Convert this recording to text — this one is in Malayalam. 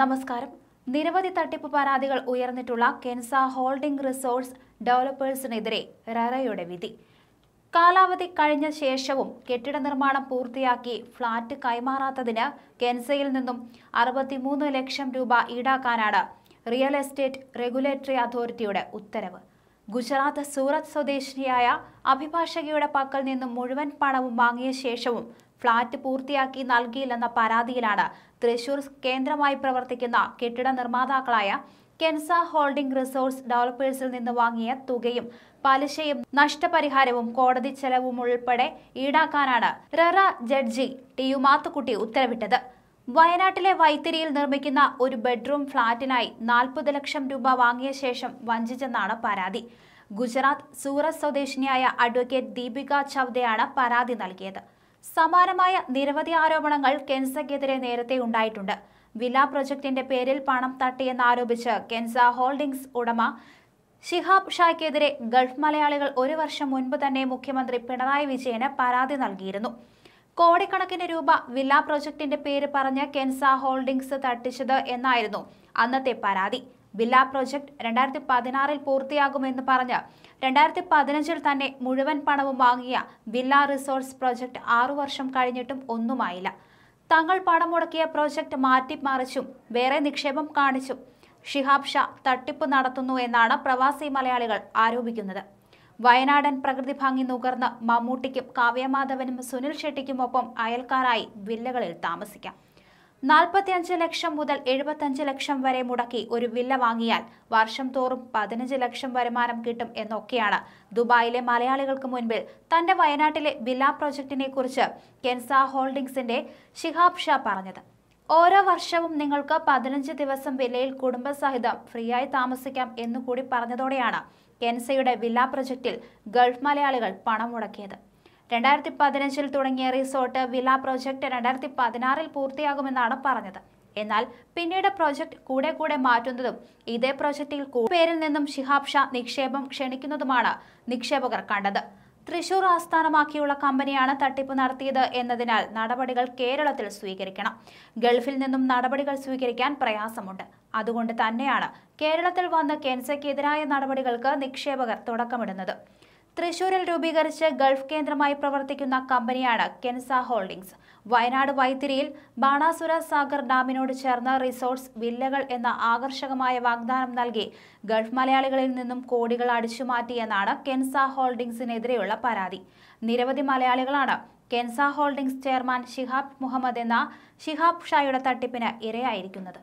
നമസ്കാരം നിരവധി തട്ടിപ്പ് പരാതികൾ ഉയർന്നിട്ടുള്ള കെൻസ ഹോൾഡിംഗ് റിസോഴ്സ് ഡെവലപ്പേഴ്സിനെതിരെ റെറയുടെ വിധി കാലാവധി കഴിഞ്ഞ ശേഷവും കെട്ടിട നിർമ്മാണം പൂർത്തിയാക്കി ഫ്ളാറ്റ് കൈമാറാത്തതിന് കെൻസയിൽ നിന്നും അറുപത്തിമൂന്ന് ലക്ഷം രൂപ ഈടാക്കാനാണ് റിയൽ എസ്റ്റേറ്റ് റെഗുലേറ്ററി അതോറിറ്റിയുടെ ഉത്തരവ് ഗുജറാത്ത് സൂറത്ത് സ്വദേശിനിയായ അഭിഭാഷകയുടെ പക്കൽ നിന്നും മുഴുവൻ പണവും വാങ്ങിയ ശേഷവും ഫ്ളാറ്റ് പൂർത്തിയാക്കി നൽകിയില്ലെന്ന പരാതിയിലാണ് തൃശൂർ കേന്ദ്രമായി പ്രവർത്തിക്കുന്ന കെട്ടിട നിർമ്മാതാക്കളായ കെൻസ ഹോൾഡിംഗ് റിസോഴ്സ് ഡെവലപ്പേഴ്സിൽ നിന്ന് വാങ്ങിയ തുകയും പലിശയും നഷ്ടപരിഹാരവും കോടതി ചെലവും ഉൾപ്പെടെ ഈടാക്കാനാണ് RERA judge T U Mathukutty ഉത്തരവിട്ടത് വയനാട്ടിലെ വൈത്തിരിയിൽ നിർമ്മിക്കുന്ന ഒരു ബെഡ്റൂം ഫ്ളാറ്റിനായി നാൽപ്പത് ലക്ഷം രൂപ വാങ്ങിയ ശേഷം വഞ്ചിച്ചെന്നാണ് പരാതി ഗുജറാത്ത് സൂറത്ത് സ്വദേശിനിയായ അഡ്വക്കേറ്റ് ദീപിക ചൗദയാണ് പരാതി നൽകിയത് സമാനമായ നിരവധി ആരോപണങ്ങൾ കെൻസയ്ക്കെതിരെ നേരത്തെ ഉണ്ടായിട്ടുണ്ട് വില പ്രൊജക്ടിന്റെ പേരിൽ പണം തട്ടിയെന്നാരോപിച്ച് കെൻസ ഹോൾഡിംഗ്സ് ഉടമ ഷിഹാബ് ഷായ്ക്കെതിരെ ഗൾഫ് മലയാളികൾ ഒരു വർഷം മുൻപ് തന്നെ മുഖ്യമന്ത്രി പിണറായി വിജയന് പരാതി നൽകിയിരുന്നു കോടിക്കണക്കിന് രൂപ വില്ല പ്രോജക്ടിന്റെ പേര് പറഞ്ഞ് കെൻസ ഹോൾഡിംഗ്സ് തട്ടിച്ചത് എന്നായിരുന്നു അന്നത്തെ പരാതി വില്ല പ്രോജക്ട് രണ്ടായിരത്തി പതിനാറിൽ പൂർത്തിയാകുമെന്ന് പറഞ്ഞ് രണ്ടായിരത്തി പതിനഞ്ചിൽ തന്നെ മുഴുവൻ പണവും വാങ്ങിയ വില്ല റിസോർട്സ് പ്രോജക്ട് ആറു വർഷം കഴിഞ്ഞിട്ടും ഒന്നുമായില്ല തങ്ങൾ പണം മുടക്കിയ പ്രോജക്ട് മാറ്റിമറിച്ചും വേറെ നിക്ഷേപം കാണിച്ചും ഷിഹാബ് ഷാ തട്ടിപ്പ് നടത്തുന്നു എന്നാണ് പ്രവാസി മലയാളികൾ ആരോപിക്കുന്നത് വയനാടൻ പ്രകൃതി ഭംഗി നുകർന്ന് മമ്മൂട്ടിക്കും കാവ്യമാധവനും സുനിൽ ഷെട്ടിക്കുമൊപ്പം അയൽക്കാരായി വില്ലകളിൽ താമസിക്കാം നാൽപ്പത്തിയഞ്ച് ലക്ഷം മുതൽ എഴുപത്തഞ്ച് ലക്ഷം വരെ മുടക്കി ഒരു വില്ല വാങ്ങിയാൽ വർഷം തോറും പതിനഞ്ച് ലക്ഷം വരുമാനം കിട്ടും എന്നൊക്കെയാണ് ദുബായിലെ മലയാളികൾക്ക് മുൻപിൽ തന്റെ വയനാട്ടിലെ വില്ലാ പ്രോജക്റ്റിനെ കുറിച്ച് കെൻസ ഹോൾഡിംഗ്സിന്റെ ഷിഹാബ് ഷാ പറഞ്ഞത് ഓരോ വർഷവും നിങ്ങൾക്ക് പതിനഞ്ച് ദിവസം വിലയിൽ കുടുംബസഹിതം ഫ്രീയായി താമസിക്കാം എന്നുകൂടി പറഞ്ഞതോടെയാണ് കെൻസയുടെ വില പ്രൊജക്റ്റിൽ ഗൾഫ് മലയാളികൾ പണം മുടക്കിയത് രണ്ടായിരത്തി പതിനഞ്ചിൽ തുടങ്ങിയ റിസോർട്ട് വില പ്രൊജക്റ്റ് രണ്ടായിരത്തി പതിനാറിൽ പൂർത്തിയാകുമെന്നാണ് പറഞ്ഞത് എന്നാൽ പിന്നീട് പ്രൊജക്ട് കൂടെ കൂടെ മാറ്റുന്നതും ഇതേ പ്രോജക്റ്റിൽ പേരിൽ നിന്നും ശിഹാബ് ഷാ നിക്ഷേപം ക്ഷണിക്കുന്നതുമാണ് നിക്ഷേപകർ കണ്ടത് തൃശൂർ ആസ്ഥാനമാക്കിയുള്ള കമ്പനിയാണ് തട്ടിപ്പ് നടത്തിയത് എന്നതിനാൽ നടപടികൾ കേരളത്തിൽ സ്വീകരിക്കണം ഗൾഫിൽ നിന്നും നടപടികൾ സ്വീകരിക്കാൻ പ്രയാസമുണ്ട് അതുകൊണ്ട് തന്നെയാണ് കേരളത്തിൽ വന്ന് കെൻസയ്ക്കെതിരായ നടപടികൾക്ക് നിക്ഷേപകർ തുടക്കമിടുന്നത് തൃശൂരിൽ രൂപീകരിച്ച് ഗൾഫ് കേന്ദ്രമായി പ്രവർത്തിക്കുന്ന കമ്പനിയാണ് കെൻസ ഹോൾഡിംഗ്സ് വയനാട് വൈത്തിരിയിൽ ബാണാസുര സാഗർ ഡാമിനോട് ചേർന്ന റിസോർട്സ് വില്ലകൾ എന്ന ആകർഷകമായ വാഗ്ദാനം നൽകി ഗൾഫ് മലയാളികളിൽ നിന്നും കോടികൾ അടിച്ചുമാറ്റിയെന്നാണ് കെൻസ ഹോൾഡിംഗ്സിനെതിരെയുള്ള പരാതി നിരവധി മലയാളികളാണ് Kensa Holdings chairman Shihab Muhammad എന്ന ഷിഹാബ് ഷായുടെ തട്ടിപ്പിന് ഇരയായിരിക്കുന്നത്